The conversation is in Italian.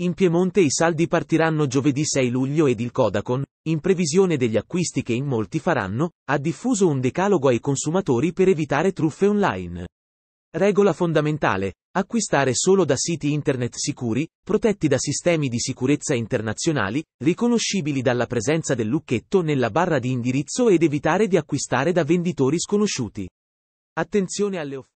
In Piemonte i saldi partiranno giovedì 6 luglio ed il Kodakon, in previsione degli acquisti che in molti faranno, ha diffuso un decalogo ai consumatori per evitare truffe online. Regola fondamentale, acquistare solo da siti internet sicuri, protetti da sistemi di sicurezza internazionali, riconoscibili dalla presenza del lucchetto nella barra di indirizzo ed evitare di acquistare da venditori sconosciuti. Attenzione alle offerte.